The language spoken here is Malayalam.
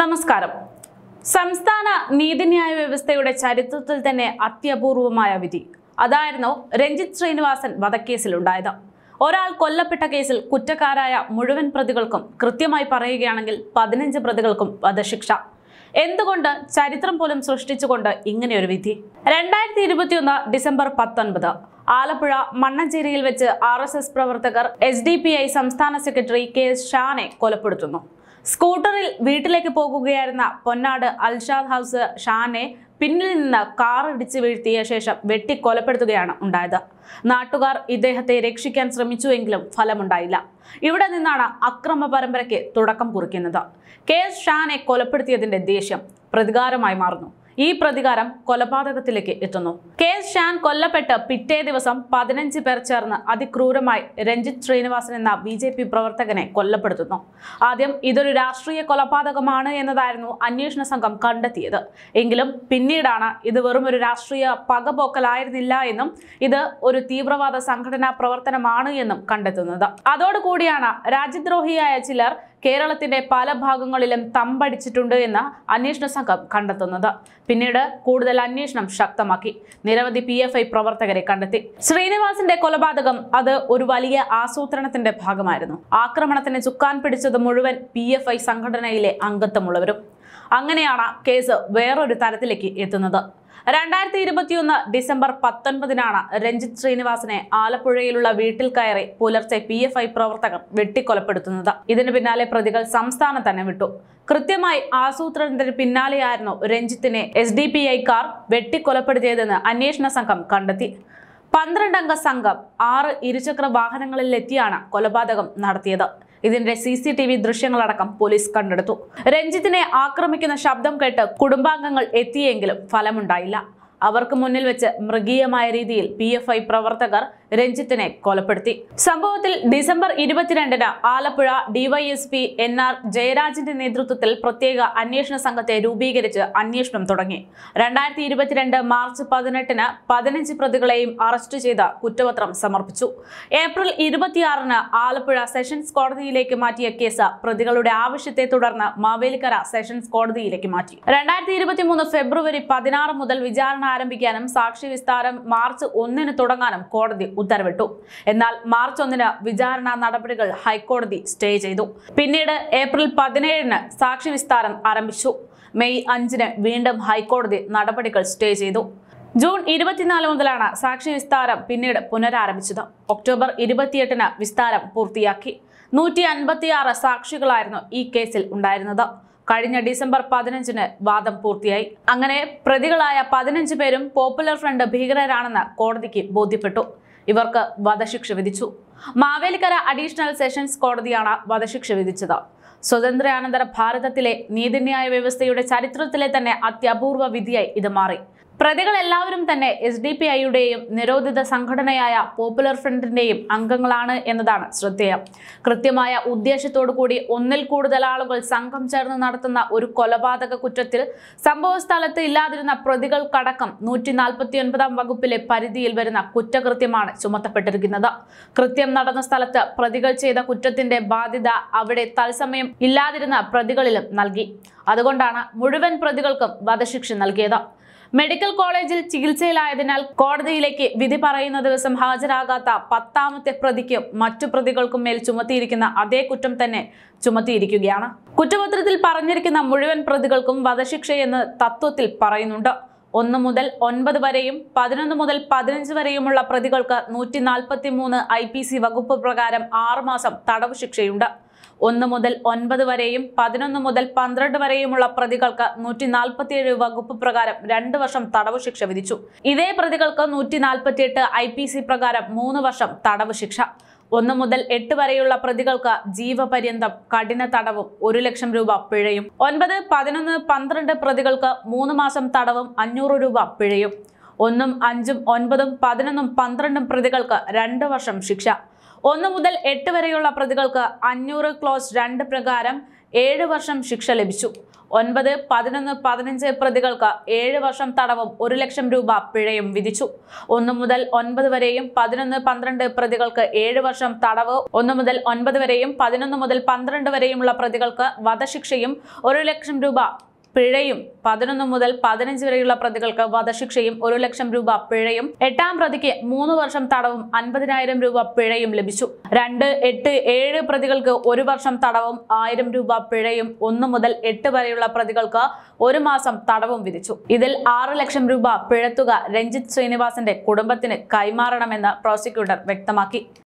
നമസ്കാരം സംസ്ഥാന നീതിന്യായ വ്യവസ്ഥയുടെ ചരിത്രത്തിൽ തന്നെ അത്യപൂർവമായ വിധി അതായിരുന്നു രഞ്ജിത് ശ്രീനിവാസൻ വധക്കേസിലുണ്ടായത് ഒരാൾ കൊല്ലപ്പെട്ട കേസിൽ കുറ്റക്കാരായ മുഴുവൻ പ്രതികൾക്കും കൃത്യമായി പറയുകയാണെങ്കിൽ പതിനഞ്ച് പ്രതികൾക്കും വധശിക്ഷ എന്തുകൊണ്ട് ചരിത്രം പോലും സൃഷ്ടിച്ചുകൊണ്ട് ഇങ്ങനെയൊരു വിധി രണ്ടായിരത്തി ഇരുപത്തിയൊന്ന് ഡിസംബർ പത്തൊൻപത് ആലപ്പുഴ മണ്ണഞ്ചേരിയിൽ വെച്ച് ആർ പ്രവർത്തകർ എസ് സംസ്ഥാന സെക്രട്ടറി കെ ഷാനെ കൊലപ്പെടുത്തുന്നു സ്കൂട്ടറിൽ വീട്ടിലേക്ക് പോകുകയായിരുന്ന പൊന്നാട് അൽഷാദ് ഹൗസ് ഷാനെ പിന്നിൽ നിന്ന് കാർ ഇടിച്ചു വീഴ്ത്തിയ ശേഷം വെട്ടി കൊലപ്പെടുത്തുകയാണ് ഉണ്ടായത് നാട്ടുകാർ ഇദ്ദേഹത്തെ രക്ഷിക്കാൻ ശ്രമിച്ചുവെങ്കിലും ഫലമുണ്ടായില്ല ഇവിടെ നിന്നാണ് അക്രമ പരമ്പരയ്ക്ക് തുടക്കം കുറിക്കുന്നത് കെ എസ് ഷാനെ കൊലപ്പെടുത്തിയതിന്റെ ദേഷ്യം പ്രതികാരമായി മാറുന്നു ഈ പ്രതികാരം കൊലപാതകത്തിലേക്ക് എത്തുന്നു കേസ് ഷാൻ കൊല്ലപ്പെട്ട് പിറ്റേ ദിവസം പതിനഞ്ച് പേർ ചേർന്ന് അതിക്രൂരമായി രഞ്ജിത്ത് ശ്രീനിവാസൻ എന്ന ബി ജെ പി പ്രവർത്തകനെ കൊല്ലപ്പെടുത്തുന്നു ആദ്യം ഇതൊരു രാഷ്ട്രീയ കൊലപാതകമാണ് എന്നതായിരുന്നു അന്വേഷണ സംഘം കണ്ടെത്തിയത് എങ്കിലും പിന്നീടാണ് ഇത് വെറും ഒരു രാഷ്ട്രീയ പകപോക്കലായിരുന്നില്ല എന്നും ഇത് ഒരു തീവ്രവാദ സംഘടനാ പ്രവർത്തനമാണ് എന്നും കണ്ടെത്തുന്നത് അതോടുകൂടിയാണ് രാജ്യദ്രോഹിയായ ചിലർ കേരളത്തിന്റെ പല ഭാഗങ്ങളിലും തമ്പടിച്ചിട്ടുണ്ട് എന്ന് അന്വേഷണ സംഘം കണ്ടെത്തുന്നത് പിന്നീട് കൂടുതൽ അന്വേഷണം ശക്തമാക്കി നിരവധി പി എഫ് ഐ പ്രവർത്തകരെ കണ്ടെത്തി ശ്രീനിവാസിന്റെ കൊലപാതകം അത് ഒരു വലിയ ആസൂത്രണത്തിന്റെ ഭാഗമായിരുന്നു ആക്രമണത്തിന് ചുക്കാൻ പിടിച്ചത് മുഴുവൻ പി എഫ് ഐ സംഘടനയിലെ അംഗത്വമുള്ളവരും അങ്ങനെയാണ് കേസ് വേറൊരു തരത്തിലേക്ക് എത്തുന്നത് രണ്ടായിരത്തി ഇരുപത്തിയൊന്ന് ഡിസംബർ പത്തൊൻപതിനാണ് രഞ്ജിത് ശ്രീനിവാസനെ ആലപ്പുഴയിലുള്ള വീട്ടിൽ കയറി പുലർച്ചെ പി എഫ് ഐ പ്രവർത്തകർ വെട്ടിക്കൊലപ്പെടുത്തുന്നത് ഇതിനു പിന്നാലെ പ്രതികൾ സംസ്ഥാനം തന്നെ വിട്ടു കൃത്യമായി ആസൂത്രണത്തിന് പിന്നാലെയായിരുന്നു രഞ്ജിത്തിനെ എസ് ഡി പി ഐക്കാർ വെട്ടിക്കൊലപ്പെടുത്തിയതെന്ന് അന്വേഷണ സംഘം കണ്ടെത്തി പന്ത്രണ്ടംഗ സംഘം ആറ് ഇരുചക്ര വാഹനങ്ങളിലെത്തിയാണ് കൊലപാതകം നടത്തിയത് ഇതിന്റെ സി സി ടി വി ദൃശ്യങ്ങളടക്കം പോലീസ് കണ്ടെടുത്തു രഞ്ജിത്തിനെ ആക്രമിക്കുന്ന ശബ്ദം കേട്ട് കുടുംബാംഗങ്ങൾ എത്തിയെങ്കിലും ഫലമുണ്ടായില്ല അവർക്ക് മുന്നിൽ വെച്ച് മൃഗീയമായ രീതിയിൽ പി എഫ് ഐ പ്രവർത്തകർ രഞ്ജിത്തിനെ കൊലപ്പെടുത്തി സംഭവത്തിൽ ഡിസംബർ ഇരുപത്തിരണ്ടിന് ആലപ്പുഴ ഡിവൈഎസ്പി എൻ ആർ ജയരാജിന്റെ നേതൃത്വത്തിൽ പ്രത്യേക അന്വേഷണ സംഘത്തെ രൂപീകരിച്ച് അന്വേഷണം തുടങ്ങി രണ്ടായിരത്തി ഇരുപത്തിരണ്ട് മാർച്ച് പതിനെട്ടിന് പതിനഞ്ച് പ്രതികളെയും അറസ്റ്റ് ചെയ്ത് കുറ്റപത്രം സമർപ്പിച്ചു ഏപ്രിൽ ഇരുപത്തിയാറിന് ആലപ്പുഴ സെഷൻസ് കോടതിയിലേക്ക് മാറ്റിയ കേസ് പ്രതികളുടെ ആവശ്യത്തെ തുടർന്ന് മാവേലിക്കര സെഷൻസ് കോടതിയിലേക്ക് മാറ്റി രണ്ടായിരത്തി ഫെബ്രുവരി പതിനാറ് മുതൽ വിചാരണ ആരംഭിക്കാനും സാക്ഷി വിസ്താരം മാർച്ച് ഒന്നിന് തുടങ്ങാനും കോടതി ഉത്തരവിട്ടു എന്നാൽ മാർച്ച് ഒന്നിന് വിചാരണ നടപടികൾ ഹൈക്കോടതി സ്റ്റേ ചെയ്തു പിന്നീട് ഏപ്രിൽ പതിനേഴിന് സാക്ഷി വിസ്താരം ആരംഭിച്ചു മെയ് അഞ്ചിന് വീണ്ടും ഹൈക്കോടതി നടപടികൾ സ്റ്റേ ചെയ്തു ജൂൺ ഇരുപത്തിനാല് മുതലാണ് സാക്ഷി വിസ്താരം പിന്നീട് പുനരാരംഭിച്ചത് ഒക്ടോബർ ഇരുപത്തിയെട്ടിന് വിസ്താരം പൂർത്തിയാക്കി നൂറ്റി അൻപത്തിയാറ് സാക്ഷികളായിരുന്നു ഈ കേസിൽ ഉണ്ടായിരുന്നത് കഴിഞ്ഞ ഡിസംബർ പതിനഞ്ചിന് വാദം പൂർത്തിയായി അങ്ങനെ പ്രതികളായ പതിനഞ്ച് പേരും പോപ്പുലർ ഫ്രണ്ട് ഭീകരരാണെന്ന് കോടതിക്ക് ബോധ്യപ്പെട്ടു ഇവർക്ക് വധശിക്ഷ വിധിച്ചു മാവേലിക്കര അഡീഷണൽ സെഷൻസ് കോടതിയാണ് വധശിക്ഷ വിധിച്ചത് സ്വതന്ത്രാനന്തര ഭാരതത്തിലെ നീതിന്യായ വ്യവസ്ഥയുടെ ചരിത്രത്തിലെ തന്നെ അത്യപൂർവ വിധിയായി ഇത് മാറി പ്രതികൾ എല്ലാവരും തന്നെ എസ് ഡി പി ഐയുടെയും നിരോധിത സംഘടനയായ പോപ്പുലർ ഫ്രണ്ടിന്റെയും അംഗങ്ങളാണ് എന്നതാണ് ശ്രദ്ധേയം കൃത്യമായ ഉദ്ദേശത്തോടു കൂടി ഒന്നിൽ കൂടുതൽ ആളുകൾ സംഘം ചേർന്ന് നടത്തുന്ന ഒരു കൊലപാതക കുറ്റത്തിൽ സംഭവസ്ഥലത്ത് ഇല്ലാതിരുന്ന പ്രതികൾക്കടക്കം നൂറ്റി നാൽപ്പത്തി ഒൻപതാം വകുപ്പിലെ പരിധിയിൽ വരുന്ന കുറ്റകൃത്യമാണ് ചുമത്തപ്പെട്ടിരിക്കുന്നത് കൃത്യം നടന്ന സ്ഥലത്ത് പ്രതികൾ ചെയ്ത കുറ്റത്തിന്റെ ബാധ്യത അവിടെ തത്സമയം ഇല്ലാതിരുന്ന പ്രതികളിലും നൽകി അതുകൊണ്ടാണ് മുഴുവൻ പ്രതികൾക്കും വധശിക്ഷ നൽകിയത് മെഡിക്കൽ കോളേജിൽ ചികിത്സയിലായതിനാൽ കോടതിയിലേക്ക് വിധി പറയുന്ന ദിവസം ഹാജരാകാത്ത പത്താമത്തെ പ്രതിക്കും മറ്റു പ്രതികൾക്കും മേൽ ചുമത്തിയിരിക്കുന്ന അതേ കുറ്റം തന്നെ ചുമത്തിയിരിക്കുകയാണ് കുറ്റപത്രത്തിൽ പറഞ്ഞിരിക്കുന്ന മുഴുവൻ പ്രതികൾക്കും വധശിക്ഷയെന്ന് തത്വത്തിൽ പറയുന്നുണ്ട് ഒന്ന് മുതൽ ഒൻപത് വരെയും പതിനൊന്ന് മുതൽ പതിനഞ്ച് വരെയുമുള്ള പ്രതികൾക്ക് നൂറ്റി നാൽപ്പത്തി മൂന്ന് ഐ പി സി വകുപ്പ് പ്രകാരം ആറുമാസം തടവ് ശിക്ഷയുണ്ട് ഒന്ന് മുതൽ ഒൻപത് വരെയും പതിനൊന്ന് മുതൽ പന്ത്രണ്ട് വരെയുമുള്ള പ്രതികൾക്ക് നൂറ്റി നാൽപ്പത്തിയേഴ് വകുപ്പ് പ്രകാരം രണ്ട് വർഷം തടവ് ശിക്ഷ വിധിച്ചു ഇതേ പ്രതികൾക്ക് നൂറ്റി നാൽപ്പത്തിയെട്ട് ഐ പി സി പ്രകാരം മൂന്ന് വർഷം തടവ് ശിക്ഷ ഒന്ന് മുതൽ എട്ട് വരെയുള്ള പ്രതികൾക്ക് ജീവപര്യന്തം കഠിന തടവും ഒരു ലക്ഷം രൂപ പിഴയും ഒൻപത് പതിനൊന്ന് പന്ത്രണ്ട് പ്രതികൾക്ക് മൂന്ന് മാസം തടവും അഞ്ഞൂറ് രൂപ പിഴയും ഒന്നും അഞ്ചും ഒൻപതും പതിനൊന്നും പന്ത്രണ്ടും പ്രതികൾക്ക് രണ്ട് വർഷം ശിക്ഷ ഒന്ന് മുതൽ എട്ട് വരെയുള്ള പ്രതികൾക്ക് അഞ്ഞൂറ് ക്ലോസ് രണ്ട് പ്രകാരം ഏഴ് വർഷം ശിക്ഷ ലഭിച്ചു ഒൻപത് പതിനൊന്ന് പതിനഞ്ച് പ്രതികൾക്ക് ഏഴ് വർഷം തടവും ഒരു ലക്ഷം രൂപ പിഴയും വിധിച്ചു ഒന്ന് മുതൽ ഒൻപത് വരെയും പതിനൊന്ന് പന്ത്രണ്ട് പ്രതികൾക്ക് ഏഴ് വർഷം തടവ് ഒന്ന് മുതൽ ഒൻപത് വരെയും പതിനൊന്ന് മുതൽ പന്ത്രണ്ട് വരെയുമുള്ള പ്രതികൾക്ക് വധശിക്ഷയും ഒരു ലക്ഷം രൂപ പിഴയും പതിനൊന്ന് മുതൽ പതിനഞ്ച് വരെയുള്ള പ്രതികൾക്ക് വധശിക്ഷയും ഒരു ലക്ഷം രൂപ പിഴയും എട്ടാം പ്രതിക്ക് മൂന്ന് വർഷം തടവും അൻപതിനായിരം രൂപ പിഴയും ലഭിച്ചു രണ്ട് എട്ട് ഏഴ് പ്രതികൾക്ക് ഒരു വർഷം തടവും ആയിരം രൂപ പിഴയും ഒന്ന് മുതൽ എട്ട് വരെയുള്ള പ്രതികൾക്ക് ഒരു മാസം തടവും വിധിച്ചു ഇതിൽ ആറ് ലക്ഷം രൂപ പിഴത്തുക രഞ്ജിത്ത് ശ്രീനിവാസന്റെ കുടുംബത്തിന് കൈമാറണമെന്ന് പ്രോസിക്യൂട്ടർ വ്യക്തമാക്കി